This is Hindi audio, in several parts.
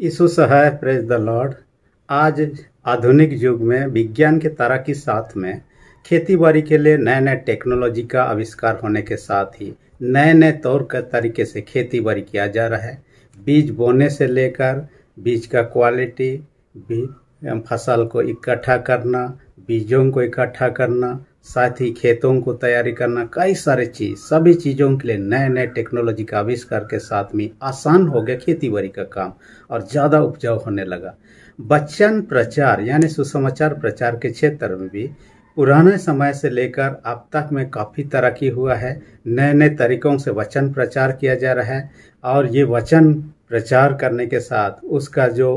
यीशु सहाय प्रेज द लॉर्ड आज आधुनिक युग में विज्ञान के तारा की साथ में खेती बाड़ी के लिए नए नए टेक्नोलॉजी का आविष्कार होने के साथ ही नए नए तौर के तरीके से खेती बाड़ी किया जा रहा है बीज बोने से लेकर बीज का क्वालिटी भी फसल को इकट्ठा करना बीजों को इकट्ठा करना साथ ही खेतों को तैयारी करना कई सारे चीज सभी चीजों के लिए नए नए टेक्नोलॉजी का आविष्कार के साथ में आसान हो गया खेती बाड़ी का काम और ज्यादा उपजाऊ होने लगा बच्चन प्रचार यानी सुसमाचार प्रचार के क्षेत्र में भी पुराने समय से लेकर अब तक में काफ़ी तरक्की हुआ है नए नए तरीकों से वचन प्रचार किया जा रहा है और ये वचन प्रचार करने के साथ उसका जो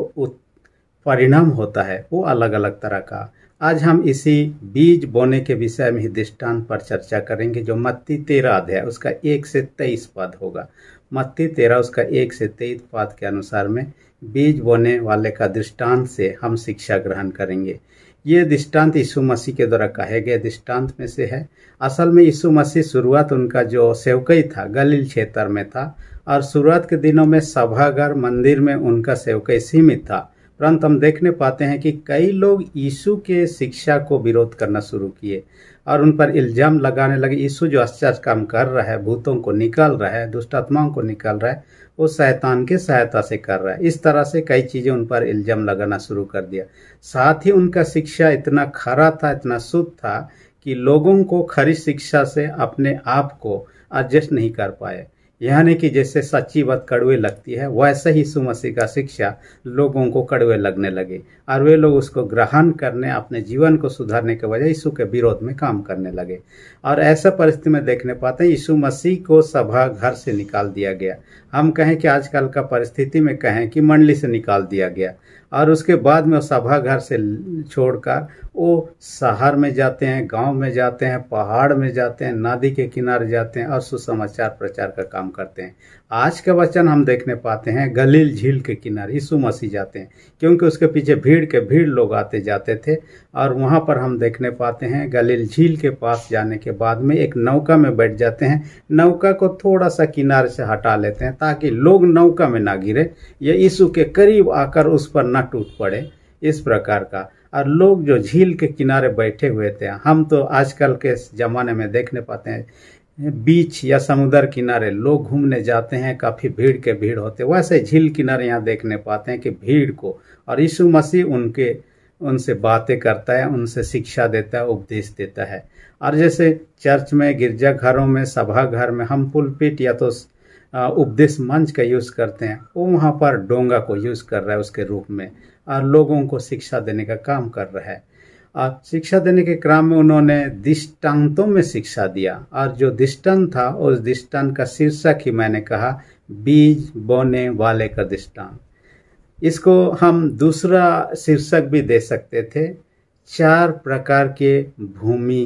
परिणाम होता है वो अलग अलग तरह का आज हम इसी बीज बोने के विषय में ही दृष्टांत पर चर्चा करेंगे जो मत्ती तेरह अध्याय उसका एक से तेईस पद होगा मत्ती तेरह उसका एक से तेईस पद के अनुसार में बीज बोने वाले का दृष्टांत से हम शिक्षा ग्रहण करेंगे ये दृष्टांत यीशु मसीह के द्वारा कहे गए दृष्टांत में से है असल में यीशु मसीह शुरुआत उनका जो सेवकई था गलील क्षेत्र में था और शुरुआत के दिनों में सभागार मंदिर में उनका सेवकई सीमित था परंतु हम देखने पाते हैं कि कई लोग यीशु के शिक्षा को विरोध करना शुरू किए और उन पर इल्जाम लगाने लगे यीशु जो आश्चर्य काम कर रहा है भूतों को निकाल रहा है दुष्ट आत्माओं को निकाल रहा है वो शैतान के सहायता से कर रहा है इस तरह से कई चीज़ें उन पर इल्जाम लगाना शुरू कर दिया साथ ही उनका शिक्षा इतना खरा था इतना शुद्ध था कि लोगों को खरी शिक्षा से अपने आप को एडजस्ट नहीं कर पाए यानी कि जैसे सच्ची बात कड़वे लगती है वैसे ही सुमसी का शिक्षा लोगों को कड़वे लगने लगे और वे लोग उसको ग्रहण करने अपने जीवन को सुधारने के बजाय यीशु के विरोध में काम करने लगे और ऐसा परिस्थिति में देखने पाते हैं यीशु मसीह को सभा घर से निकाल दिया गया हम कहें कि आजकल का परिस्थिति में कहें कि मंडली से निकाल दिया गया और उसके बाद में सभा घर से छोड़कर वो शहर में जाते हैं गांव में जाते हैं पहाड़ में जाते हैं नदी के किनारे जाते हैं और सुसमाचार प्रचार का काम करते हैं आज का वचन हम देखने पाते हैं गलील झील के किनारे यीशु मसीह जाते हैं क्योंकि उसके पीछे भीड़ के भीड़ लोग आते जाते थे और वहाँ पर हम देखने पाते हैं गलील झील के पास जाने के बाद में एक नौका में बैठ जाते हैं नौका को थोड़ा सा किनारे से हटा लेते हैं ताकि लोग नौका में ना गिरे या यीशु के करीब आकर उस पर न टूट पड़े इस प्रकार का और लोग जो झील के किनारे बैठे हुए थे हम तो आजकल के ज़माने में देखने पाते हैं बीच या समुद्र किनारे लोग घूमने जाते हैं काफ़ी भीड़ के भीड़ होते हैं वैसे झील किनारे यहाँ देखने पाते हैं कि भीड़ को और यीशु मसीह उनके उनसे बातें करता है उनसे शिक्षा देता है उपदेश देता है और जैसे चर्च में गिरजा घरों में सभा घर में हम पुलपिट या तो उपदेश मंच का यूज़ करते हैं वो वहाँ पर डोंगा को यूज़ कर रहा है उसके रूप में और लोगों को शिक्षा देने का काम कर रहा है और शिक्षा देने के क्रम में उन्होंने दृष्टांतों में शिक्षा दिया और जो दृष्टांत था उस दृष्टांत का शीर्षक ही मैंने कहा बीज बोने वाले का दृष्टांत इसको हम दूसरा शीर्षक भी दे सकते थे चार प्रकार के भूमि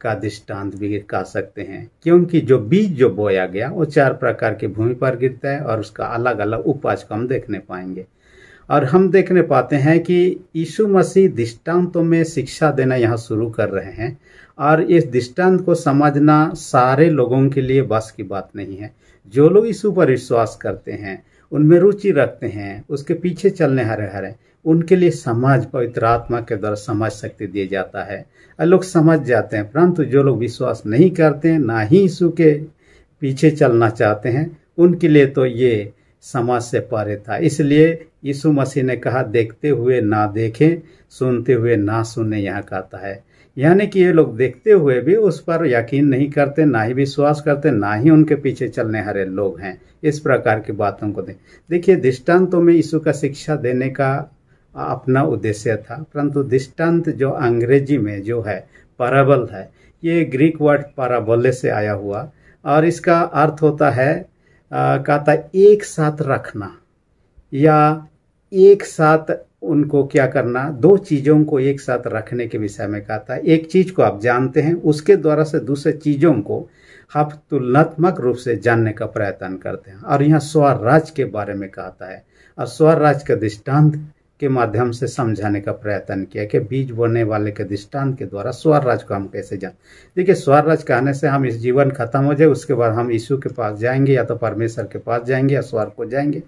का दृष्टांत भी कह सकते हैं क्योंकि जो बीज जो बोया गया वो चार प्रकार के भूमि पर गिरता है और उसका अलग अलग उपज को हम देखने पाएंगे और हम देखने पाते हैं कि यीशु मसीह दृष्टांतों में शिक्षा देना यहाँ शुरू कर रहे हैं और इस दृष्टांत को समझना सारे लोगों के लिए बस की बात नहीं है जो लोग यीशु पर विश्वास करते हैं उनमें रुचि रखते हैं उसके पीछे चलने हरे हरे उनके लिए समाज पवित्र आत्मा के द्वारा समाज शक्ति दिए जाता है और लोग समझ जाते हैं परंतु जो लोग विश्वास नहीं करते हैं ना ही यीशु के पीछे चलना चाहते हैं उनके लिए तो ये समाज से परे था इसलिए यीशु मसीह ने कहा देखते हुए ना देखें सुनते हुए ना सुने यहाँ कहता है यानी कि ये लोग देखते हुए भी उस पर यकीन नहीं करते ना ही विश्वास करते ना ही उनके पीछे चलने हरे लोग हैं इस प्रकार की बातों को देखिए दृष्टांतों में यीशु का शिक्षा देने का अपना उद्देश्य था परंतु दृष्टांत जो अंग्रेजी में जो है पराबल है ये ग्रीक वर्ड पराबल्य से आया हुआ और इसका अर्थ होता है का था एक साथ रखना या एक साथ उनको क्या करना दो चीज़ों को एक साथ रखने के विषय में कहा था एक चीज़ को आप जानते हैं उसके द्वारा से दूसरे चीज़ों को आप तुलनात्मक रूप से जानने का प्रयत्न करते हैं और यहाँ स्वराज के बारे में कहता है और स्वराज का दृष्टांत के माध्यम से समझाने का प्रयत्न किया कि बीज बोने वाले के दृष्टांत के द्वारा स्वराज को हम कैसे जान देखिए स्वराज कहने से हम इस जीवन खत्म हो जाए उसके बाद हम यीशु के पास जाएंगे या तो परमेश्वर के पास जाएंगे या स्वर को जाएंगे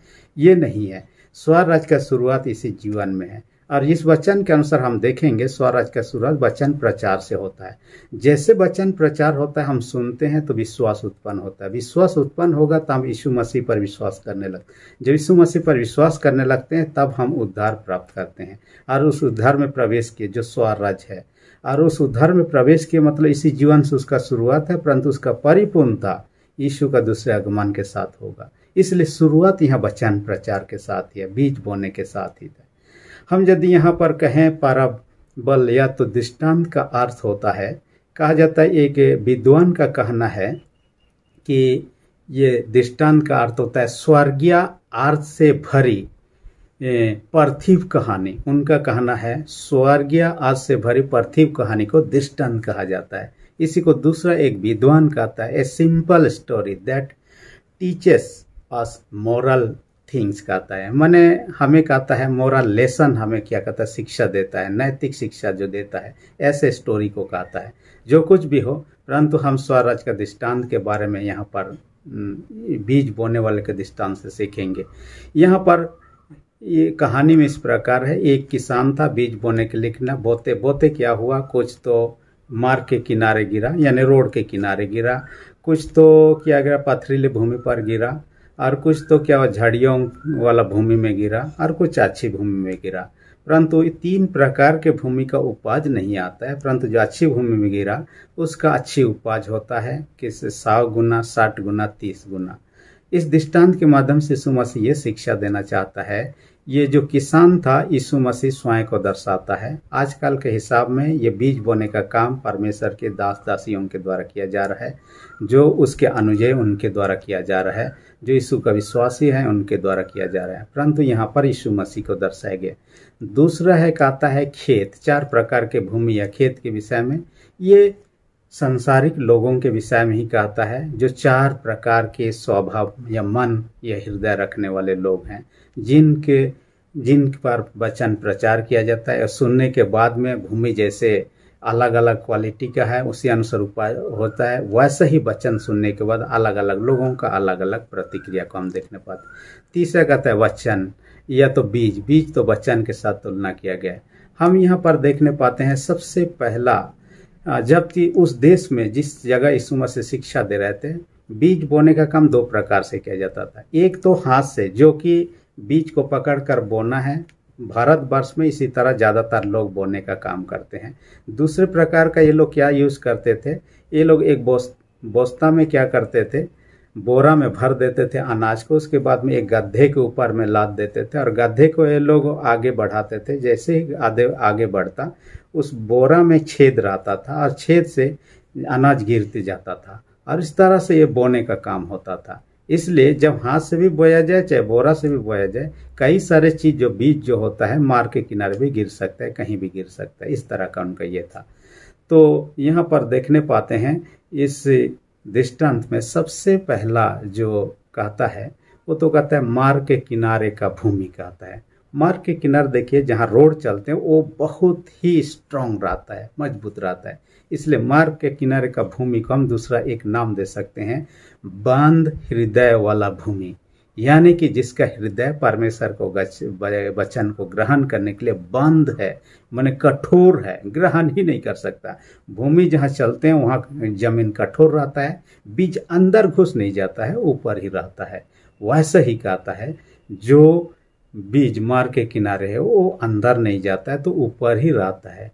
ये नहीं है स्वराज का शुरुआत इसी जीवन में है और इस वचन के अनुसार हम देखेंगे स्वराज का सूरज वचन प्रचार से होता है जैसे वचन प्रचार होता है हम सुनते हैं तो विश्वास उत्पन्न होता है विश्वास उत्पन्न होगा तब तो हम यीशु मसीह पर विश्वास करने लगते जब यीशु मसीह पर विश्वास करने लगते हैं तब हम उद्धार प्राप्त करते हैं और उस उद्धार में प्रवेश किए जो स्वराज है और उस उद्धार में प्रवेश किए मतलब इसी जीवन से उसका शुरुआत है परंतु उसका परिपूर्णता यीशु का दूसरे आगमन के साथ होगा इसलिए शुरुआत यहाँ वचन प्रचार के साथ ही है बीज बोने के साथ ही था हम यदि यहाँ पर कहें बल या तो दृष्टांत का अर्थ होता है कहा जाता है एक विद्वान का कहना है कि ये दृष्टांत का अर्थ होता है स्वर्गीय अर्थ से भरी पार्थिव कहानी उनका कहना है स्वर्गीय अर्थ से भरी पार्थिव कहानी को दृष्टांत कहा जाता है इसी को दूसरा एक विद्वान कहता है a simple story that teaches us moral things कहता है मैंने हमें कहता है मोरल लेसन हमें क्या कहता है शिक्षा देता है नैतिक शिक्षा जो देता है ऐसे स्टोरी को कहता है जो कुछ भी हो परंतु हम स्वराज का दृष्टांत के बारे में यहाँ पर बीज बोने वाले के दृष्टांत से सीखेंगे यहाँ पर ये कहानी में इस प्रकार है एक किसान था बीज बोने के लिखना बोते बोते क्या हुआ कुछ तो मार्ग के किनारे गिरा यानी रोड के किनारे गिरा कुछ तो क्या गया पथरीली भूमि पर गिरा और कुछ तो क्या झाड़ियों वाला भूमि में गिरा और कुछ अच्छी भूमि में गिरा परंतु तीन प्रकार के भूमि का उपाज नहीं आता है परंतु जो अच्छी भूमि में गिरा उसका अच्छी उपाज होता है किस सौ गुना साठ गुना तीस गुना इस दृष्टांत के माध्यम से यीशु मसीह ये शिक्षा देना चाहता है ये जो किसान था यीशु मसीह स्वयं को दर्शाता है आजकल के हिसाब में ये बीज बोने का काम परमेश्वर के दास दासियों के द्वारा किया जा रहा है जो उसके अनुजय उनके द्वारा किया जा रहा है जो यीशु का विश्वासी है उनके द्वारा किया जा रहा है परंतु यहाँ पर यीशु मसीह को दर्शाया गया दूसरा है कहता है खेत चार प्रकार के भूमि या खेत के विषय में ये संसारिक लोगों के विषय में ही कहता है जो चार प्रकार के स्वभाव या मन या हृदय रखने वाले लोग हैं जिनके जिन पर वचन प्रचार किया जाता है और सुनने के बाद में भूमि जैसे अलग अलग क्वालिटी का है उसी अनुसार उपाय होता है वैसे ही वचन सुनने के बाद अलग अलग लोगों का अलग अलग प्रतिक्रिया को हम देखने पाते तीसरा कहता है वचन या तो बीज बीज तो वचन के साथ तुलना किया गया हम यहाँ पर देखने पाते हैं सबसे पहला जबकि उस देश में जिस जगह इस उम्र से शिक्षा दे रहे थे बीज बोने का काम दो प्रकार से किया जाता था एक तो हाथ से जो कि बीज को पकड़कर बोना है भारतवर्ष में इसी तरह ज़्यादातर लोग बोने का काम करते हैं दूसरे प्रकार का ये लोग क्या यूज़ करते थे ये लोग एक बोस्ता में क्या करते थे बोरा में भर देते थे अनाज को उसके बाद में एक गड्ढे के ऊपर में लाद देते थे और गड्ढे को ये लोग आगे बढ़ाते थे जैसे ही आधे आगे बढ़ता उस बोरा में छेद रहता था और छेद से अनाज गिरते जाता था और इस तरह से ये बोने का काम होता था इसलिए जब हाथ से भी बोया जाए चाहे बोरा से भी बोया जाए कई सारे चीज जो बीज जो होता है मार के किनारे भी गिर सकता है कहीं भी गिर सकता है इस तरह का उनका ये था तो यहाँ पर देखने पाते हैं इस दृष्टांत में सबसे पहला जो कहता है वो तो कहता है मार के किनारे का भूमि कहता है मार के किनारे देखिए जहाँ रोड चलते हैं वो बहुत ही स्ट्रांग रहता है मजबूत रहता है इसलिए मार्ग के किनारे का भूमि को हम दूसरा एक नाम दे सकते हैं बांध हृदय वाला भूमि यानी कि जिसका हृदय परमेश्वर को वचन को ग्रहण करने के लिए बंद है मैंने कठोर है ग्रहण ही नहीं कर सकता भूमि जहाँ चलते हैं वहाँ जमीन कठोर रहता है बीज अंदर घुस नहीं जाता है ऊपर ही रहता है वैसे ही कहता है जो बीज मार के किनारे है वो अंदर नहीं जाता है तो ऊपर ही रहता है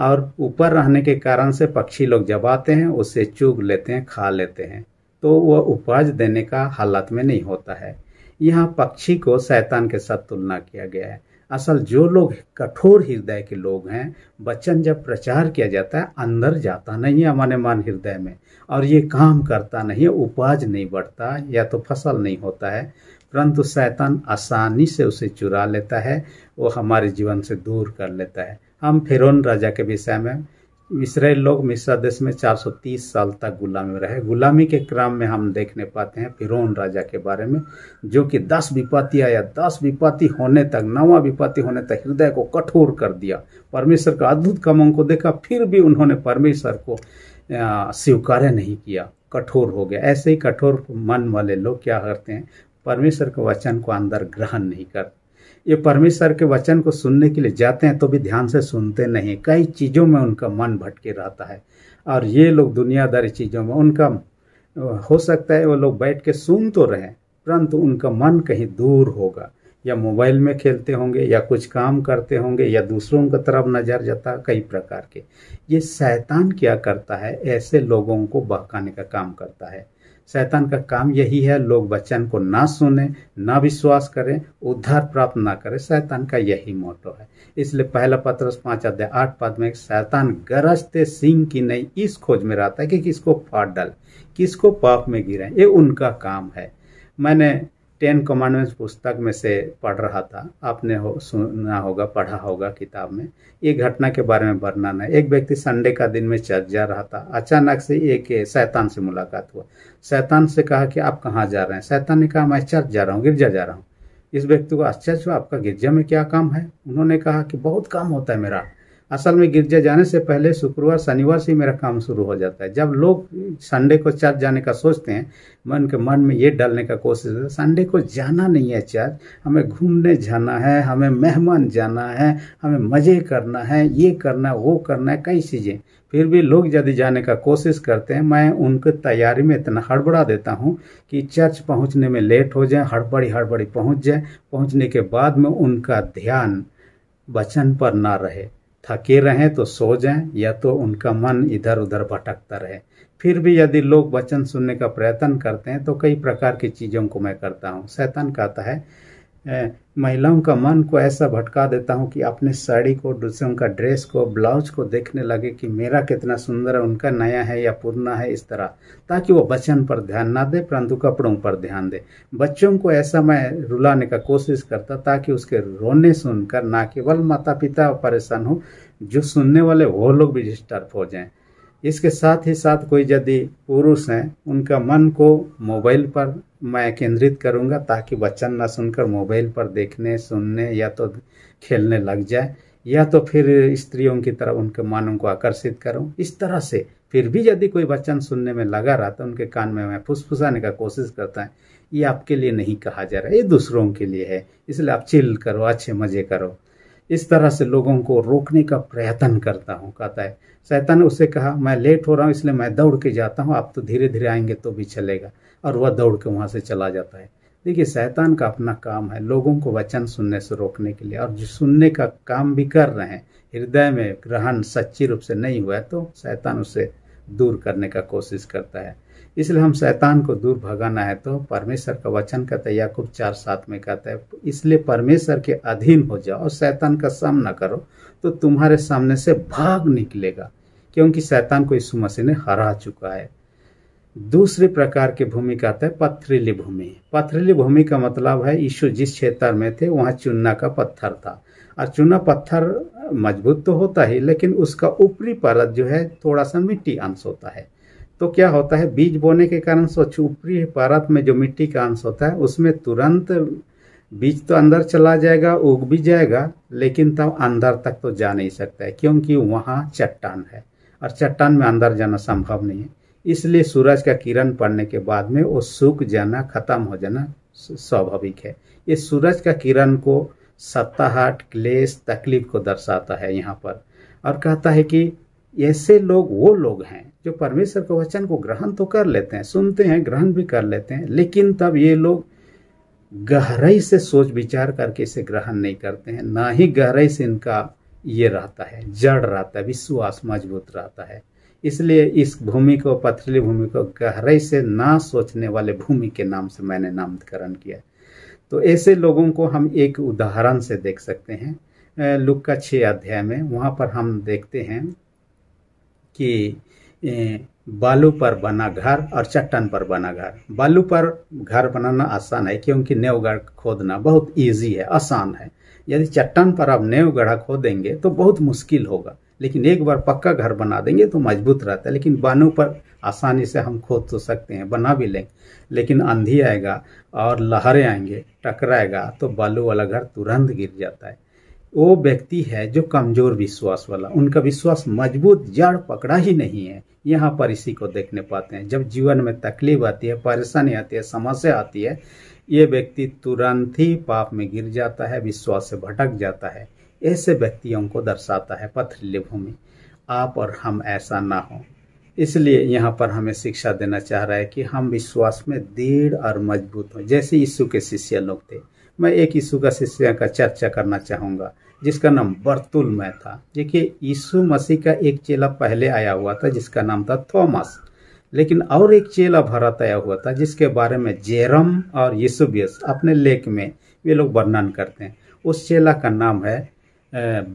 और ऊपर रहने के कारण से पक्षी लोग जब आते हैं उसे चूग लेते हैं खा लेते हैं तो वह उपज देने का हालत में नहीं होता है यहाँ पक्षी को शैतान के साथ तुलना किया गया है असल जो लोग कठोर हृदय के लोग हैं बचन जब प्रचार किया जाता है अंदर जाता नहीं है मन मान हृदय में और ये काम करता नहीं है उपाज नहीं बढ़ता या तो फसल नहीं होता है परंतु शैतान आसानी से उसे चुरा लेता है वो हमारे जीवन से दूर कर लेता है हम फिर राजा के विषय में इसराइल लोग मिस्र देश में 430 साल तक गुलामी में रहे गुलामी के क्रम में हम देखने पाते हैं फिरोन राजा के बारे में जो कि दस विपत्ति आया दस विपत्ति होने तक नवा विपत्ति होने तक हृदय को कठोर कर दिया परमेश्वर का अद्भुत कमों को देखा फिर भी उन्होंने परमेश्वर को स्वीकार्य नहीं किया कठोर हो गया ऐसे ही कठोर मन वाले लोग क्या करते हैं परमेश्वर के वचन को अंदर ग्रहण नहीं करते ये परमेश्वर के वचन को सुनने के लिए जाते हैं तो भी ध्यान से सुनते नहीं कई चीज़ों में उनका मन भटके रहता है और ये लोग दुनियादारी चीज़ों में उनका हो सकता है वो लोग बैठ के सुन तो रहे परंतु उनका मन कहीं दूर होगा या मोबाइल में खेलते होंगे या कुछ काम करते होंगे या दूसरों की तरफ नजर जाता कई प्रकार के ये शैतान क्या करता है ऐसे लोगों को बहकाने का काम करता है शैतान का काम यही है लोग वचन को ना सुने ना विश्वास करें उद्धार प्राप्त ना करें शैतान का यही मोटो है इसलिए पहला पत्र पांच अध्याय आठ पद में शैतान गरजते सिंह की नहीं इस खोज में रहता है कि किसको फाट डाल किसको पाप में गिराए ये उनका काम है मैंने टेन कमांडमेंट्स पुस्तक में से पढ़ रहा था आपने हो सुना होगा पढ़ा होगा किताब में ये घटना के बारे में वर्णन है एक व्यक्ति संडे का दिन में चर्च जा रहा था अचानक से एक शैतान से मुलाकात हुआ शैतान से कहा कि आप कहाँ जा रहे हैं शैतान ने कहा मैं चर्च जा रहा हूँ गिरजा जा रहा हूँ इस व्यक्ति को आश्चर्य हुआ आपका गिरजा में क्या काम है उन्होंने कहा कि बहुत काम होता है मेरा असल में गिरजा जाने से पहले शुक्रवार शनिवार से मेरा काम शुरू हो जाता है जब लोग संडे को चर्च जाने का सोचते हैं मन के मन में ये डालने का कोशिश है संडे को जाना नहीं है चर्च हमें घूमने जाना है हमें मेहमान जाना है हमें मज़े करना है ये करना है वो करना है कई चीज़ें फिर भी लोग यदि जाने का कोशिश करते हैं मैं उनकी तैयारी में इतना हड़बड़ा देता हूँ कि चर्च पहुँचने में लेट हो जाए हड़बड़ी हड़बड़ी पहुँच जाए पहुँचने के बाद में उनका ध्यान वचन पर ना रहे थके रहें तो सो जाएं या तो उनका मन इधर उधर भटकता रहे फिर भी यदि लोग वचन सुनने का प्रयत्न करते हैं तो कई प्रकार की चीज़ों को मैं करता हूँ शैतान कहता है महिलाओं का मन को ऐसा भटका देता हूँ कि अपने साड़ी को दूसरों का ड्रेस को ब्लाउज को देखने लगे कि मेरा कितना सुंदर है उनका नया है या पुराना है इस तरह ताकि वो बचन पर ध्यान ना दे परंतु कपड़ों पर ध्यान दे बच्चों को ऐसा मैं रुलाने का कोशिश करता ताकि उसके रोने सुनकर ना केवल माता पिता परेशान हो जो सुनने वाले वो लोग भी डिस्टर्ब हो जाए इसके साथ ही साथ कोई यदि पुरुष हैं उनका मन को मोबाइल पर मैं केंद्रित करूंगा ताकि वचन ना सुनकर मोबाइल पर देखने सुनने या तो खेलने लग जाए या तो फिर स्त्रियों की तरफ उनके मानों को आकर्षित करूं इस तरह से फिर भी यदि कोई वचन सुनने में लगा रहा तो उनके कान में मैं फुसफुसाने का कोशिश करता है ये आपके लिए नहीं कहा जा रहा ये दूसरों के लिए है इसलिए आप चिल करो अच्छे मजे करो इस तरह से लोगों को रोकने का प्रयत्न करता हूँ कहता है शैतान ने उससे कहा मैं लेट हो रहा हूँ इसलिए मैं दौड़ के जाता हूँ आप तो धीरे धीरे आएंगे तो भी चलेगा और वह दौड़ के वहाँ से चला जाता है देखिए शैतान का अपना काम है लोगों को वचन सुनने से रोकने के लिए और जो सुनने का काम भी कर रहे हैं हृदय में ग्रहण सच्ची रूप से नहीं हुआ है तो शैतान उसे दूर करने का कोशिश करता है इसलिए हम शैतान को दूर भगाना है तो परमेश्वर का वचन कहते है याकूब चार सात में कहता है इसलिए परमेश्वर के अधीन हो जाओ और शैतान का सामना करो तो तुम्हारे सामने से भाग निकलेगा क्योंकि शैतान को यीशु मसीह ने हरा चुका है दूसरे प्रकार की भूमि कहता है पथरीली भूमि पथरीली भूमि का मतलब है यीशु जिस क्षेत्र में थे वहाँ चूना का पत्थर था और चूना पत्थर मजबूत तो होता ही लेकिन उसका ऊपरी परत जो है थोड़ा सा मिट्टी अंश होता है तो क्या होता है बीज बोने के कारण स्वच्छ ऊपरी परत में जो मिट्टी का अंश होता है उसमें तुरंत बीज तो अंदर चला जाएगा उग भी जाएगा लेकिन तब अंदर तक तो जा नहीं सकता है क्योंकि वहाँ चट्टान है और चट्टान में अंदर जाना संभव नहीं है इसलिए सूरज का किरण पड़ने के बाद में वो सूख जाना खत्म हो जाना स्वाभाविक है ये सूरज का किरण को सत्ताहट क्लेश तकलीफ को दर्शाता है यहाँ पर और कहता है कि ऐसे लोग वो लोग हैं जो परमेश्वर के वचन को ग्रहण तो कर लेते हैं सुनते हैं ग्रहण भी कर लेते हैं लेकिन तब ये लोग गहराई से सोच विचार करके इसे ग्रहण नहीं करते हैं ना ही गहराई से इनका ये रहता है जड़ रहता है विश्वास मजबूत रहता है इसलिए इस भूमि को पथरीली भूमि को गहराई से ना सोचने वाले भूमि के नाम से मैंने नामकरण किया तो ऐसे लोगों को हम एक उदाहरण से देख सकते हैं लुक का छः अध्याय में वहाँ पर हम देखते हैं कि बालू पर बना घर और चट्टान पर बना घर बालू पर घर बनाना आसान है क्योंकि नेव गढ़ खोदना बहुत ईजी है आसान है यदि चट्टान पर आप नेव गढ़ा खोदेंगे तो बहुत मुश्किल होगा लेकिन एक बार पक्का घर बना देंगे तो मजबूत रहता है लेकिन बालू पर आसानी से हम खोद तो सकते हैं बना भी लेंगे लेकिन आंधी आएगा और लहरें आएंगे टकराएगा तो बालू वाला घर तुरंत गिर जाता है वो व्यक्ति है जो कमजोर विश्वास वाला उनका विश्वास मजबूत जड़ पकड़ा ही नहीं है यहाँ पर इसी को देखने पाते हैं जब जीवन में तकलीफ आती है परेशानी आती है समस्या आती है ये व्यक्ति तुरंत ही पाप में गिर जाता है विश्वास से भटक जाता है ऐसे व्यक्तियों को दर्शाता है पथरीले भूमि आप और हम ऐसा ना हो इसलिए यहाँ पर हमें शिक्षा देना चाह रहा है कि हम विश्वास में दृढ़ और मजबूत हों जैसे यीशु के शिष्य लोग थे मैं एक यीशु का शिष्य का चर्चा करना चाहूँगा जिसका नाम बर्तुलमय था देखिए यीशु मसीह का एक चेला पहले आया हुआ था जिसका नाम था थॉमस लेकिन और एक चेला भरत आया हुआ था जिसके बारे में जेरम और यीशुबियस अपने लेख में वे लोग वर्णन करते हैं उस चेला का नाम है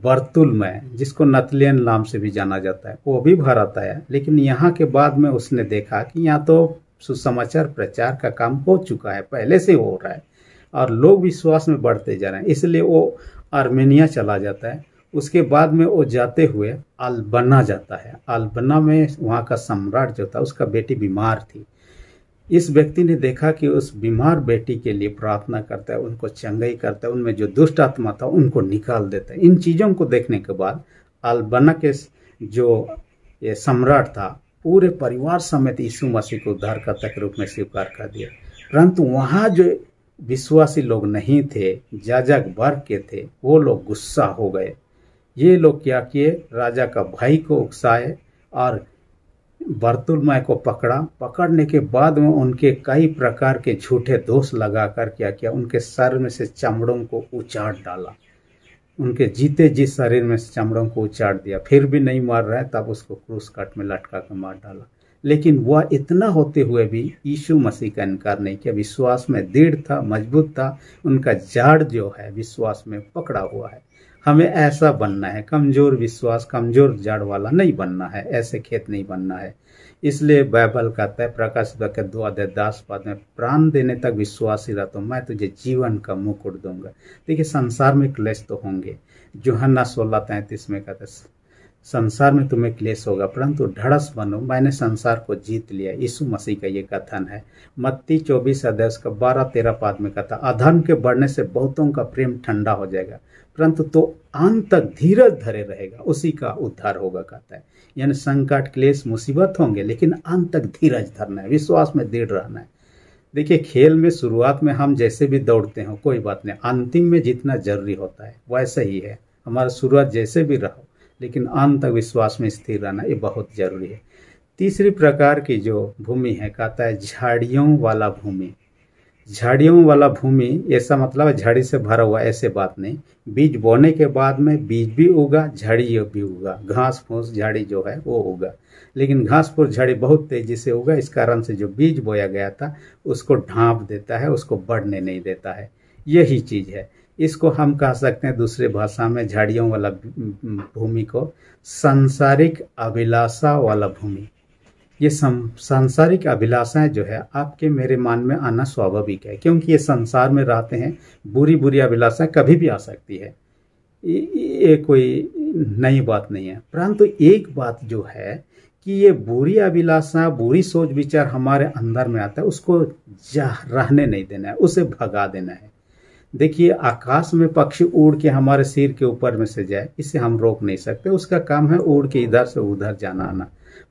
बर्तुलमय जिसको नतलियन नाम से भी जाना जाता है वो भी भारत आया लेकिन यहाँ के बाद में उसने देखा कि यहाँ तो सुसमाचार प्रचार का काम हो चुका है पहले से हो रहा है और लोग विश्वास में बढ़ते जा रहे हैं इसलिए वो आर्मेनिया चला जाता है उसके बाद में वो जाते हुए अल्बना जाता है अल्बना में वहाँ का सम्राट जो था उसका बेटी बीमार थी इस व्यक्ति ने देखा कि उस बीमार बेटी के लिए प्रार्थना करता है उनको चंगाई करता है उनमें जो दुष्ट आत्मा था उनको निकाल देता है इन चीज़ों को देखने के बाद अल्बना के जो ये सम्राट था पूरे परिवार समेत यीशु मसीह को उद्धारकर्ता के रूप में स्वीकार कर दिया परंतु वहाँ जो विश्वासी लोग नहीं थे जाजक वर्ग के थे वो लोग गुस्सा हो गए ये लोग क्या किए राजा का भाई को उकसाए और बर्तुलमय को पकड़ा पकड़ने के बाद में उनके कई प्रकार के झूठे दोष लगाकर क्या किया उनके सर में से चमड़ों को उचाड़ डाला उनके जीते जी शरीर में से चमड़ों को उचाड़ दिया फिर भी नहीं मार रहा है तब उसको क्रूस कट में लटका कर मार डाला लेकिन वह इतना होते हुए भी यीशु मसीह का इनकार नहीं किया विश्वास में दृढ़ था मजबूत था उनका जाड़ जो है विश्वास में पकड़ा हुआ है हमें ऐसा बनना है कमजोर विश्वास कमजोर जड़ वाला नहीं बनना है ऐसे खेत नहीं बनना है इसलिए बाइबल कहता है प्रकाश के दो अध्याय दास पद में प्राण देने तक विश्वासी रहता तो मैं तुझे जीवन का मुकुट दूंगा देखिए संसार में क्लेश तो होंगे जो हन्ना सोलह तैंतीस में कहते संसार में तुम्हें क्लेश होगा परंतु ढड़स बनो मैंने संसार को जीत लिया यीशु मसीह का ये कथन है मत्ती चौबीस अध्यक्ष का बारह तेरह पाद में कथा अधर्म के बढ़ने से बहुतों का प्रेम ठंडा हो जाएगा परंतु तो अंत तक धीरज धरे रहेगा उसी का उद्धार होगा कहता है यानी संकट क्लेश मुसीबत होंगे लेकिन अंत तक धीरज धरना है विश्वास में दृढ़ रहना है देखिए खेल में शुरुआत में हम जैसे भी दौड़ते हो कोई बात नहीं अंतिम में जितना जरूरी होता है वैसे ही है हमारा शुरुआत जैसे भी रहो लेकिन अंत तक विश्वास में स्थिर रहना ये बहुत जरूरी है तीसरी प्रकार की जो भूमि है कहता है झाड़ियों वाला भूमि झाड़ियों वाला भूमि ऐसा मतलब झाड़ी से भरा हुआ ऐसे बात नहीं बीज बोने के बाद में बीज भी उगा झाड़ी भी उगा घास फूस झाड़ी जो है वो उगा लेकिन घास फूस झाड़ी बहुत तेजी से उगा इस कारण से जो बीज बोया गया था उसको ढांप देता है उसको बढ़ने नहीं देता है यही चीज़ है इसको हम कह सकते हैं दूसरे भाषा में झाड़ियों वाला भूमि को सांसारिक अभिलाषा वाला भूमि ये सांसारिक अभिलाषाएं जो है आपके मेरे मान में आना स्वाभाविक है क्योंकि ये संसार में रहते हैं बुरी बुरी अभिलाषाएं कभी भी आ सकती है ये कोई नई बात नहीं है परंतु एक बात जो है कि ये बुरी अभिलाषा बुरी सोच विचार हमारे अंदर में आता है उसको रहने नहीं देना है उसे भगा देना है देखिए आकाश में पक्षी उड़ के हमारे सिर के ऊपर में से जाए इसे हम रोक नहीं सकते उसका काम है उड़ के इधर से उधर जाना आना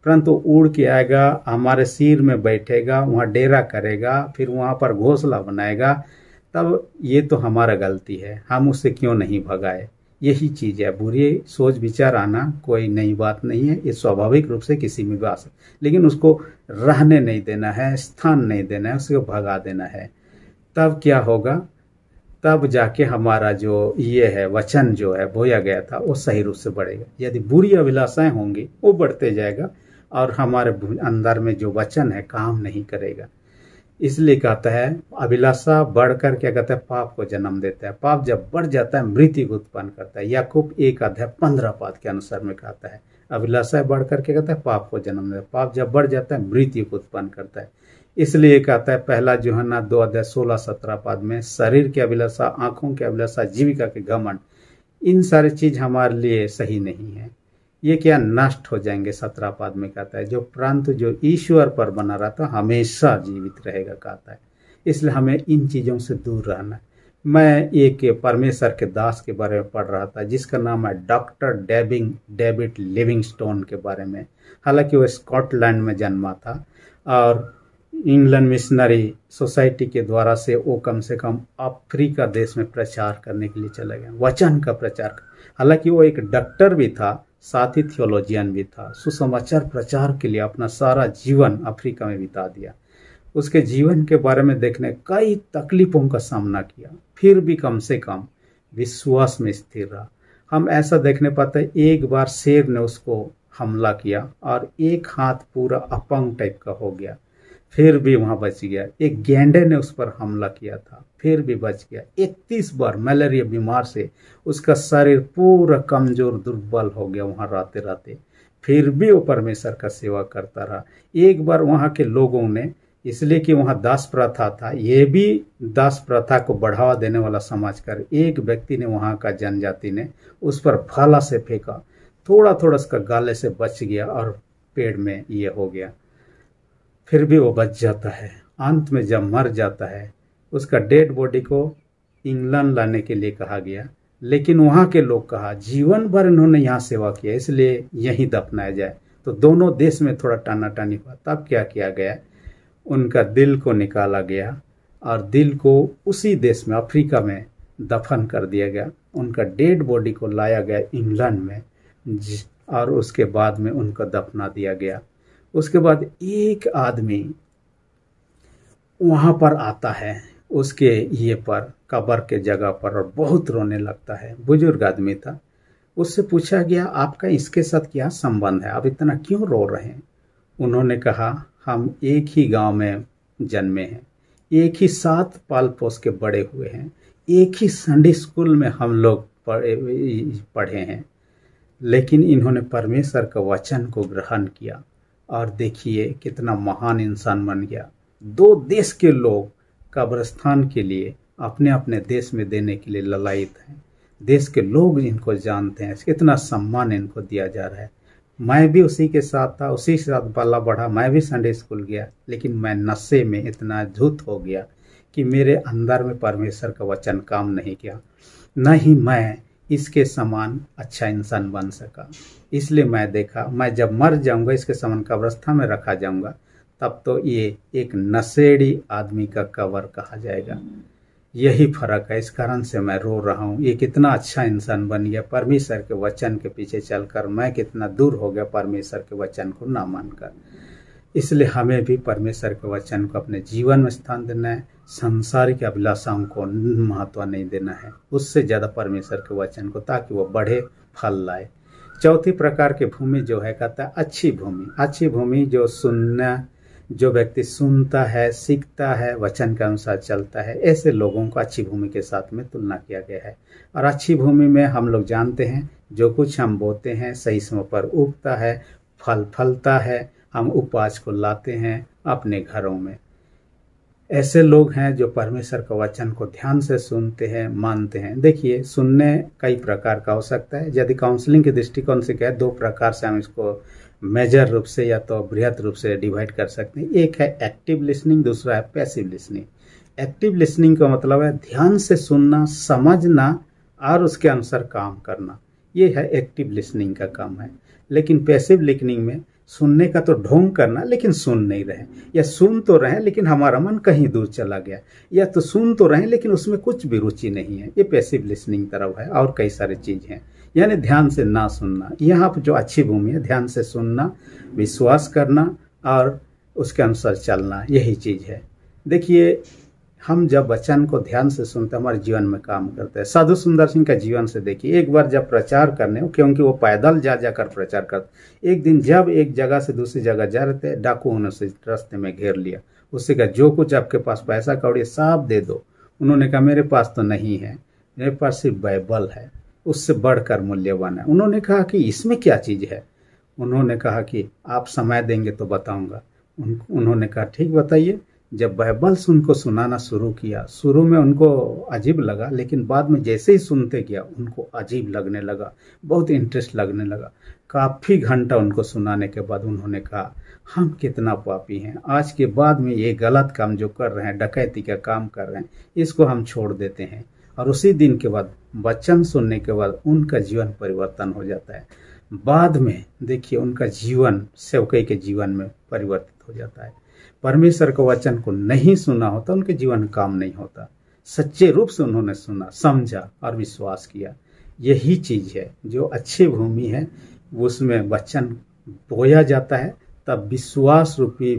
परंतु उड़ के आएगा हमारे सिर में बैठेगा वहाँ डेरा करेगा फिर वहाँ पर घोंसला बनाएगा तब ये तो हमारा गलती है हम उससे क्यों नहीं भगाए यही चीज़ है बुरी सोच विचार आना कोई नई बात नहीं है ये स्वाभाविक रूप से किसी में भी आ सकता लेकिन उसको रहने नहीं देना है स्थान नहीं देना है उसको भगा देना है तब क्या होगा तब जाके हमारा जो ये है वचन जो है बोया गया था वो सही रूप से बढ़ेगा यदि बुरी अभिलाषाएं होंगी वो बढ़ते जाएगा और हमारे अंदर में जो वचन है काम नहीं करेगा इसलिए कहता है अभिलाषा बढ़कर क्या कहता है पाप को जन्म देता है पाप जब बढ़ जाता है मृत्यु को उत्पन्न करता है याकूब एक अध्याय पंद्रह पाद के अनुसार में कहता है अभिलाषा बढ़कर क्या कहता है पाप को जन्म देता है पाप जब बढ़ जाता है मृत्यु को उत्पन्न करता है इसलिए कहता है पहला जो है ना दो अध्याय सोलह सत्रह पद में शरीर की अभिलाषा आंखों की अभिलाषा जीविका के घमंड इन सारी चीज हमारे लिए सही नहीं है ये क्या नष्ट हो जाएंगे सत्रह पद में कहता है जो प्रांत जो ईश्वर पर बना रहता हमेशा जीवित रहेगा कहता है इसलिए हमें इन चीज़ों से दूर रहना है मैं एक परमेश्वर के दास के बारे में पढ़ रहा था जिसका नाम है डॉक्टर डेबिंग डेविड लिविंगस्टोन के बारे में हालांकि वो स्कॉटलैंड में जन्मा था और इंग्लैंड मिशनरी सोसाइटी के द्वारा से वो कम से कम अफ्रीका देश में प्रचार करने के लिए चले गए वचन का प्रचार हालांकि वो एक डॉक्टर भी था साथ ही थियोलॉजियन भी था सुसमाचार प्रचार के लिए अपना सारा जीवन अफ्रीका में बिता दिया उसके जीवन के बारे में देखने कई तकलीफों का सामना किया फिर भी कम से कम विश्वास में स्थिर रहा हम ऐसा देखने पाते एक बार शेर ने उसको हमला किया और एक हाथ पूरा अपंग टाइप का हो गया फिर भी वहां बच गया एक गेंडे ने उस पर हमला किया था फिर भी बच गया इकतीस बार मलेरिया बीमार से उसका शरीर पूरा कमजोर दुर्बल हो गया वहां रहते रहते फिर भी वो परमेश्वर का सेवा करता रहा एक बार वहाँ के लोगों ने इसलिए कि वहां दास प्रथा था ये भी दास प्रथा को बढ़ावा देने वाला समाज कर एक व्यक्ति ने वहाँ का जनजाति ने उस पर फाला से फेंका थोड़ा थोड़ा उसका गाले से बच गया और पेड़ में ये हो गया फिर भी वो बच जाता है अंत में जब मर जाता है उसका डेड बॉडी को इंग्लैंड लाने के लिए कहा गया लेकिन वहाँ के लोग कहा जीवन भर इन्होंने यहाँ सेवा किया इसलिए यहीं दफनाया जाए तो दोनों देश में थोड़ा टाना टानी हुआ तब क्या किया गया उनका दिल को निकाला गया और दिल को उसी देश में अफ्रीका में दफन कर दिया गया उनका डेड बॉडी को लाया गया इंग्लैंड में और उसके बाद में उनको दफना दिया गया उसके बाद एक आदमी वहाँ पर आता है उसके ये पर कबर के जगह पर और बहुत रोने लगता है बुजुर्ग आदमी था उससे पूछा गया आपका इसके साथ क्या संबंध है आप इतना क्यों रो रहे हैं उन्होंने कहा हम एक ही गांव में जन्मे हैं एक ही साथ पाल पोस के बड़े हुए हैं एक ही संडे स्कूल में हम लोग पढ़े पढ़े हैं लेकिन इन्होंने परमेश्वर का वचन को ग्रहण किया और देखिए कितना महान इंसान बन गया दो देश के लोग कब्रस्तान के लिए अपने अपने देश में देने के लिए ललायित हैं देश के लोग इनको जानते हैं कितना सम्मान इनको दिया जा रहा है मैं भी उसी के साथ था उसी के साथ पला बढ़ा मैं भी संडे स्कूल गया लेकिन मैं नशे में इतना झूठ हो गया कि मेरे अंदर में परमेश्वर का वचन काम नहीं किया न ही मैं इसके समान अच्छा इंसान बन सका इसलिए मैं देखा मैं जब मर जाऊंगा इसके समान कब्रस्था में रखा जाऊंगा तब तो ये एक नशेड़ी आदमी का कवर कहा जाएगा यही फर्क है इस कारण से मैं रो रहा हूँ ये कितना अच्छा इंसान बन गया परमेश्वर के वचन के पीछे चलकर मैं कितना दूर हो गया परमेश्वर के वचन को ना मानकर इसलिए हमें भी परमेश्वर के वचन को अपने जीवन में स्थान देना है संसार की अभिलाषाओं को महत्व नहीं देना है उससे ज़्यादा परमेश्वर के वचन को ताकि वो बढ़े फल लाए चौथी प्रकार की भूमि जो है कहता है अच्छी भूमि अच्छी भूमि जो सुनना जो व्यक्ति सुनता है सीखता है वचन के अनुसार चलता है ऐसे लोगों को अच्छी भूमि के साथ में तुलना किया गया है और अच्छी भूमि में हम लोग जानते हैं जो कुछ हम बोते हैं सही समय पर उगता है फल फलता है हम उपवास को लाते हैं अपने घरों में ऐसे लोग हैं जो परमेश्वर का वचन को ध्यान से सुनते हैं मानते हैं देखिए सुनने कई प्रकार का हो सकता है यदि काउंसलिंग के दृष्टिकोण से क्या है दो प्रकार से हम इसको मेजर रूप से या तो बृहद रूप से डिवाइड कर सकते हैं एक है एक्टिव लिसनिंग दूसरा है पैसिव लिसनिंग एक्टिव लिसनिंग का मतलब है ध्यान से सुनना समझना और उसके अनुसार काम करना ये है एक्टिव लिसनिंग का काम है लेकिन पैसिव लिसनिंग में सुनने का तो ढोंग करना लेकिन सुन नहीं रहे या सुन तो रहे लेकिन हमारा मन कहीं दूर चला गया या तो सुन तो रहे लेकिन उसमें कुछ भी रुचि नहीं है ये पैसिव लिसनिंग तरफ है और कई सारी चीज हैं यानी ध्यान से ना सुनना यहाँ पर जो अच्छी भूमि है ध्यान से सुनना विश्वास करना और उसके अनुसार चलना यही चीज है देखिए हम जब वचन को ध्यान से सुनते हैं हमारे जीवन में काम करते हैं साधु सुंदर सिंह का जीवन से देखिए एक बार जब प्रचार करने क्योंकि वो पैदल जा जाकर प्रचार करते एक दिन जब एक जगह से दूसरी जगह जा रहे थे डाकू ने उसे रास्ते में घेर लिया उससे कहा जो कुछ आपके पास पैसा कौड़ी साफ दे दो उन्होंने कहा मेरे पास तो नहीं है मेरे पास सिर्फ बाइबल है उससे बढ़कर मूल्यवान है उन्होंने कहा कि इसमें क्या चीज़ है उन्होंने कहा कि आप समय देंगे तो बताऊंगा उन, उन्होंने कहा ठीक बताइए जब बाइबल्स उनको सुनाना शुरू किया शुरू में उनको अजीब लगा लेकिन बाद में जैसे ही सुनते गया उनको अजीब लगने लगा बहुत इंटरेस्ट लगने लगा काफ़ी घंटा उनको सुनाने के बाद उन्होंने कहा हम कितना पापी हैं आज के बाद में ये गलत काम जो कर रहे हैं डकैती का काम कर रहे हैं इसको हम छोड़ देते हैं और उसी दिन के बाद वचन सुनने के बाद उनका जीवन परिवर्तन हो जाता है बाद में देखिए उनका जीवन सेवकई के जीवन में परिवर्तित हो जाता है परमेश्वर के वचन को नहीं सुना होता उनके जीवन काम नहीं होता सच्चे रूप से उन्होंने सुना समझा और विश्वास किया यही चीज है जो अच्छी भूमि है उसमें वचन बोया जाता है तब विश्वास रूपी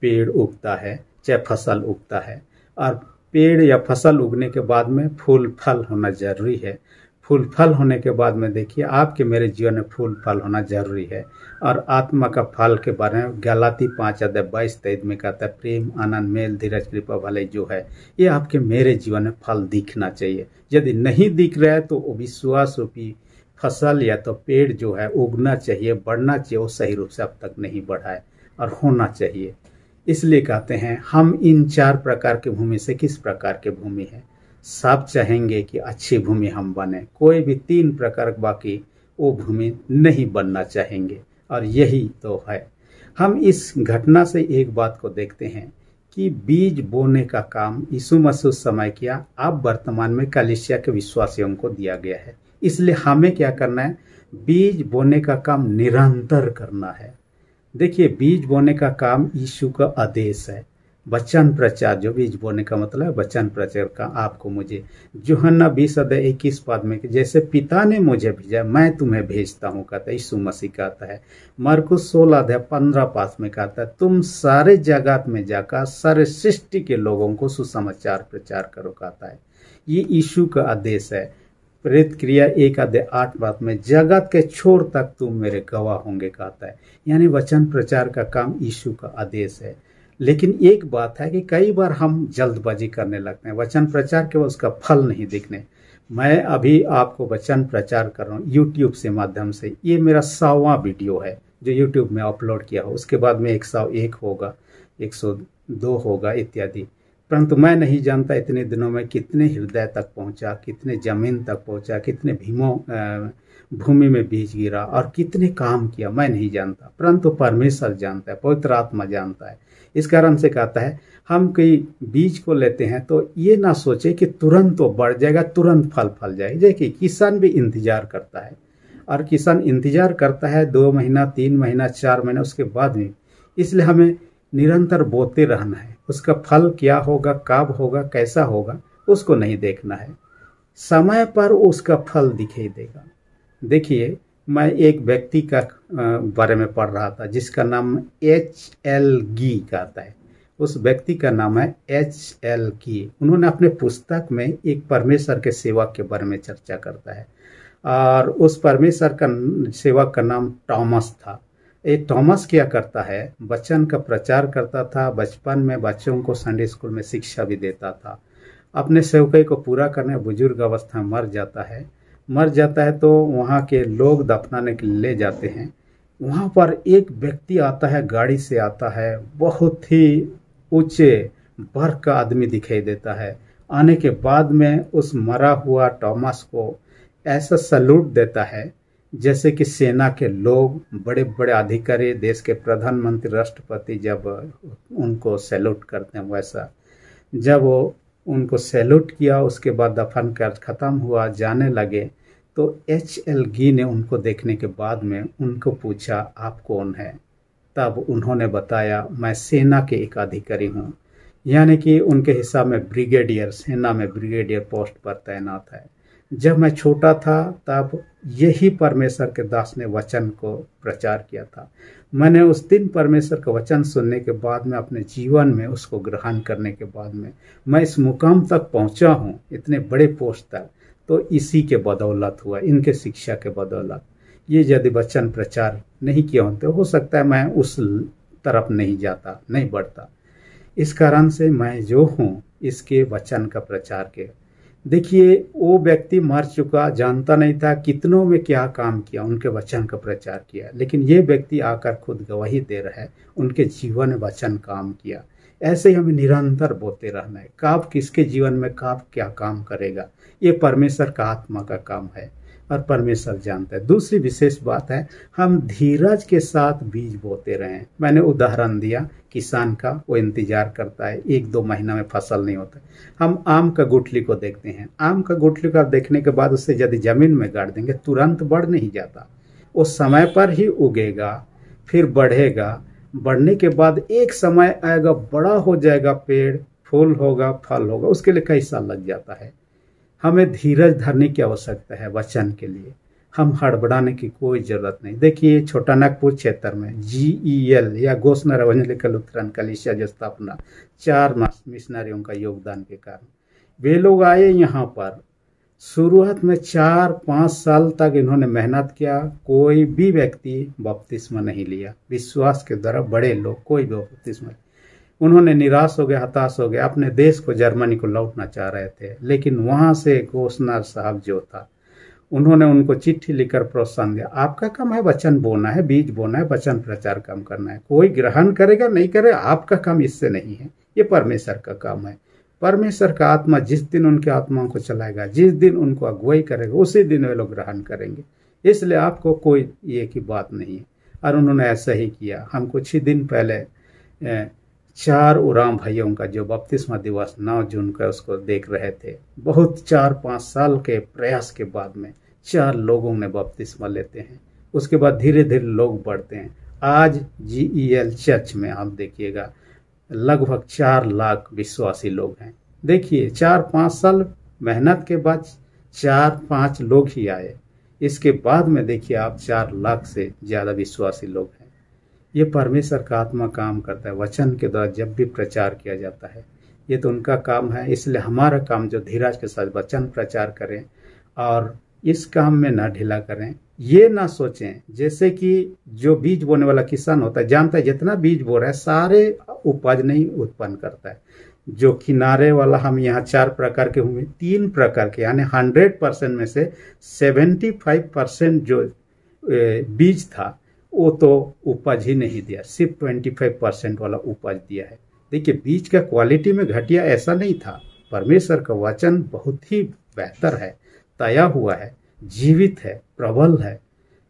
पेड़ उगता है चाहे फसल उगता है और पेड़ या फसल उगने के बाद में फूल फल होना जरूरी है फूल फल होने के बाद में देखिए आपके मेरे जीवन में फूल फल होना जरूरी है और आत्मा का फल के बारे में गलाती पाँच अध्याय बाईस तेज में कहता है प्रेम आनंद मेल धीरज कृपा भले जो है ये आपके मेरे जीवन में फल दिखना चाहिए यदि नहीं दिख रहा है तो वो विश्वास रूपी फसल या तो पेड़ जो है उगना चाहिए बढ़ना चाहिए वो सही रूप से अब तक नहीं बढ़ा है और होना चाहिए इसलिए कहते हैं हम इन चार प्रकार की भूमि से किस प्रकार की भूमि है सब चाहेंगे कि अच्छी भूमि हम बने कोई भी तीन प्रकार बाकी वो भूमि नहीं बनना चाहेंगे और यही तो है हम इस घटना से एक बात को देखते हैं कि बीज बोने का काम यीशु मसीह समय किया अब वर्तमान में कलिशिया के विश्वासियों को दिया गया है इसलिए हमें क्या करना है बीज बोने का काम निरंतर करना है देखिए बीज बोने का काम यीशु का आदेश है वचन प्रचार जो बीज बोने का मतलब है वचन प्रचार का आपको मुझे ना बीस अध्याय इक्कीस पद में जैसे पिता ने मुझे भेजा मैं तुम्हें भेजता हूँ कहता है यीशु मसीह कहता है मरकु सोलह अध्याय पंद्रह पास में कहता है तुम सारे जगत में जाकर सारे सृष्टि के लोगों को सुसमाचार प्रचार करो कहता है ये यीशु का आदेश है प्रेत क्रिया एक अध्याय आठ बात में जगत के छोर तक तुम मेरे गवाह होंगे कहता है यानी वचन प्रचार का काम यीशु का आदेश है लेकिन एक बात है कि कई बार हम जल्दबाजी करने लगते हैं वचन प्रचार केवल उसका फल नहीं दिखने मैं अभी आपको वचन प्रचार कर रहा हूँ यूट्यूब से माध्यम से ये मेरा सावा वीडियो है जो यूट्यूब में अपलोड किया हो उसके बाद में एक सौ एक होगा एक सौ दो होगा इत्यादि परंतु मैं नहीं जानता इतने दिनों में कितने हृदय तक पहुँचा कितने जमीन तक पहुँचा कितने भीमों भूमि में बीज गिरा और कितने काम किया मैं नहीं जानता परंतु परमेश्वर जानता है पवित्र आत्मा जानता है इस कारण से कहता है हम कई बीज को लेते हैं तो ये ना सोचे कि तुरंत वो बढ़ जाएगा तुरंत फल फल जाएगा जैसे किसान भी इंतजार करता है और किसान इंतजार करता है दो महीना तीन महीना चार महीना उसके बाद में इसलिए हमें निरंतर बोते रहना है उसका फल क्या होगा कब होगा कैसा होगा उसको नहीं देखना है समय पर उसका फल दिखाई देगा देखिए मैं एक व्यक्ति का बारे में पढ़ रहा था जिसका नाम एच एल गी कहता है उस व्यक्ति का नाम है एच एल की उन्होंने अपने पुस्तक में एक परमेश्वर के सेवा के बारे में चर्चा करता है और उस परमेश्वर का सेवा का नाम टॉमस था ये टॉमस क्या करता है बचन का प्रचार करता था बचपन में बच्चों को संडे स्कूल में शिक्षा भी देता था अपने सेवकाई को पूरा करने बुजुर्ग अवस्था मर जाता है मर जाता है तो वहाँ के लोग दफनाने के लिए ले जाते हैं वहाँ पर एक व्यक्ति आता है गाड़ी से आता है बहुत ही ऊँचे वर्ग का आदमी दिखाई देता है आने के बाद में उस मरा हुआ टॉमस को ऐसा सल्यूट देता है जैसे कि सेना के लोग बड़े बड़े अधिकारी देश के प्रधानमंत्री राष्ट्रपति जब उनको सैल्यूट करते हैं वैसा जब वो उनको सैल्यूट किया उसके बाद दफन कर ख़त्म हुआ जाने लगे तो एच एल गी ने उनको देखने के बाद में उनको पूछा आप कौन हैं तब उन्होंने बताया मैं सेना के एक अधिकारी हूँ यानी कि उनके हिसाब में ब्रिगेडियर सेना में ब्रिगेडियर पोस्ट पर तैनात है जब मैं छोटा था तब यही परमेश्वर के दास ने वचन को प्रचार किया था मैंने उस दिन परमेश्वर का वचन सुनने के बाद में अपने जीवन में उसको ग्रहण करने के बाद में मैं इस मुकाम तक पहुंचा हूं इतने बड़े पोस्ट तक तो इसी के बदौलत हुआ इनके शिक्षा के बदौलत ये यदि वचन प्रचार नहीं किया होते हो सकता है मैं उस तरफ नहीं जाता नहीं बढ़ता इस कारण से मैं जो हूँ इसके वचन का प्रचार के देखिए वो व्यक्ति मर चुका जानता नहीं था कितनों में क्या काम किया उनके वचन का प्रचार किया लेकिन ये व्यक्ति आकर खुद गवाही दे रहा है उनके जीवन वचन काम किया ऐसे ही हमें निरंतर बोते रहना है काव किसके जीवन में काव क्या काम करेगा ये परमेश्वर का आत्मा का काम है और परमेश्वर जानता है दूसरी विशेष बात है हम धीरज के साथ बीज बोते रहे मैंने उदाहरण दिया किसान का वो इंतजार करता है एक दो महीना में फसल नहीं होता हम आम का गुठली को देखते हैं आम का गुठली को देखने के बाद उसे यदि जमीन में गाड़ देंगे तुरंत बढ़ नहीं जाता वो समय पर ही उगेगा फिर बढ़ेगा बढ़ने के बाद एक समय आएगा बड़ा हो जाएगा पेड़ फूल होगा फल होगा उसके लिए कई साल लग जाता है हमें धीरज धरने की आवश्यकता है वचन के लिए हम हड़बड़ाने की कोई जरूरत नहीं देखिए छोटा नागपुर क्षेत्र में जी ई एल या घोषणा रवंजलिकल उत्तरण कलिशिया जो स्थापना चार मास मिशनरियों का योगदान के कारण वे लोग आए यहाँ पर शुरुआत में चार पाँच साल तक इन्होंने मेहनत किया कोई भी व्यक्ति बपतिस्मा नहीं लिया विश्वास के द्वारा बड़े लोग कोई भी बपतिस्मा उन्होंने निराश हो गए हताश हो गए अपने देश को जर्मनी को लौटना चाह रहे थे लेकिन वहाँ से घोषणा साहब जो था उन्होंने उनको चिट्ठी लिखकर प्रोत्साहन दिया आपका काम है वचन बोना है बीज बोना है वचन प्रचार काम करना है कोई ग्रहण करेगा नहीं करेगा आपका काम इससे नहीं है ये परमेश्वर का काम है परमेश्वर का आत्मा जिस दिन उनके आत्माओं को चलाएगा जिस दिन उनको अगुवाई करेगा उसी दिन वे लोग ग्रहण करेंगे इसलिए आपको कोई ये की बात नहीं है और उन्होंने ऐसा ही किया हम कुछ ही दिन पहले चार उराम भाइयों का जो बपतिस्मा दिवस नौ जून का उसको देख रहे थे बहुत चार पाँच साल के प्रयास के बाद में चार लोगों ने बपतिस्मा लेते हैं उसके बाद धीरे धीरे लोग बढ़ते हैं आज जी ई एल चर्च में आप देखिएगा लगभग चार लाख विश्वासी लोग हैं देखिए चार पाँच साल मेहनत के बाद चार पाँच लोग ही आए इसके बाद में देखिए आप चार लाख से ज़्यादा विश्वासी लोग हैं ये परमेश्वर का आत्मा काम करता है वचन के द्वारा जब भी प्रचार किया जाता है ये तो उनका काम है इसलिए हमारा काम जो धीराज के साथ वचन प्रचार करें और इस काम में ना ढीला करें ये ना सोचें जैसे कि जो बीज बोने वाला किसान होता है जानता है जितना बीज बो रहा है सारे उपज नहीं उत्पन्न करता है जो किनारे वाला हम यहाँ चार प्रकार के होंगे तीन प्रकार के यानी हंड्रेड परसेंट में से सेवेंटी फाइव परसेंट जो बीज था वो तो उपज ही नहीं दिया सिर्फ ट्वेंटी फाइव परसेंट वाला उपज दिया है देखिए बीज का क्वालिटी में घटिया ऐसा नहीं था परमेश्वर का वचन बहुत ही बेहतर है तया हुआ है जीवित है प्रबल है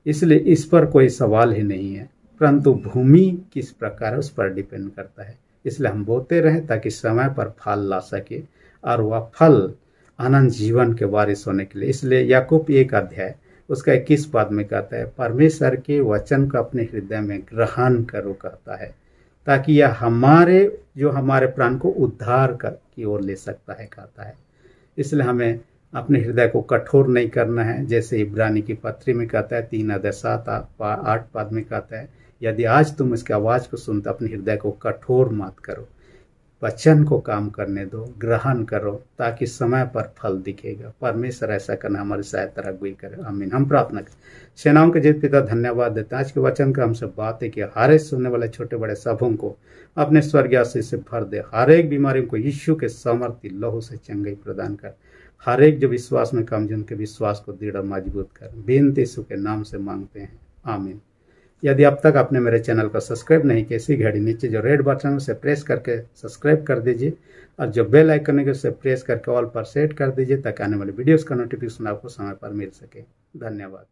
इसलिए इस पर कोई सवाल ही नहीं है परंतु भूमि किस प्रकार उस पर डिपेंड करता है इसलिए हम बोते रहें ताकि समय पर फल ला सके और वह फल आनंद जीवन के बारिश होने के लिए इसलिए याकूब एक अध्याय उसका इक्कीस पद में कहता है परमेश्वर के वचन को अपने हृदय में ग्रहण करो कहता है ताकि यह हमारे जो हमारे प्राण को उद्धार कर की ओर ले सकता है कहता है इसलिए हमें अपने हृदय को कठोर नहीं करना है जैसे इब्रानी की पत्री में कहता है तीन अध्याय सात आठ पद में कहता है यदि आज तुम इसकी आवाज़ को सुनते अपने हृदय को कठोर मत करो वचन को काम करने दो ग्रहण करो ताकि समय पर फल दिखेगा परमेश्वर ऐसा करना हमारी सहायता अगुई करे अमीन हम प्रार्थना करें सेनाओं के जीत पिता धन्यवाद देते हैं आज के वचन का हमसे बात है कि हर एक सुनने वाले छोटे बड़े सबों को अपने स्वर्गीय आशीष से भर दे हर एक बीमारी को यीशु के समर्थी लहू से चंगई प्रदान कर हर एक जो विश्वास में कमजोर के विश्वास को दृढ़ मजबूत कर बेनती के नाम से मांगते हैं आमिन यदि अब तक आपने मेरे चैनल को सब्सक्राइब नहीं किया इसी घड़ी नीचे जो रेड बटन उसे प्रेस करके सब्सक्राइब कर दीजिए और जो बेल आइकन है उसे प्रेस करके ऑल पर सेट कर दीजिए ताकि आने वाले वीडियोस का नोटिफिकेशन आपको समय पर मिल सके धन्यवाद